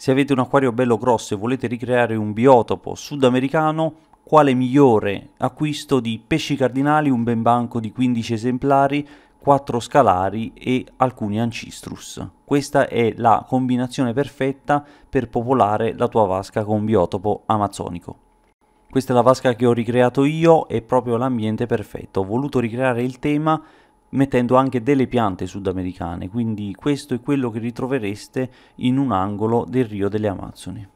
Se avete un acquario bello grosso e volete ricreare un biotopo sudamericano, quale migliore acquisto di pesci cardinali, un ben banco di 15 esemplari, 4 scalari e alcuni ancistrus. Questa è la combinazione perfetta per popolare la tua vasca con biotopo amazzonico. Questa è la vasca che ho ricreato io, è proprio l'ambiente perfetto. Ho voluto ricreare il tema mettendo anche delle piante sudamericane, quindi questo è quello che ritrovereste in un angolo del Rio delle Amazzoni.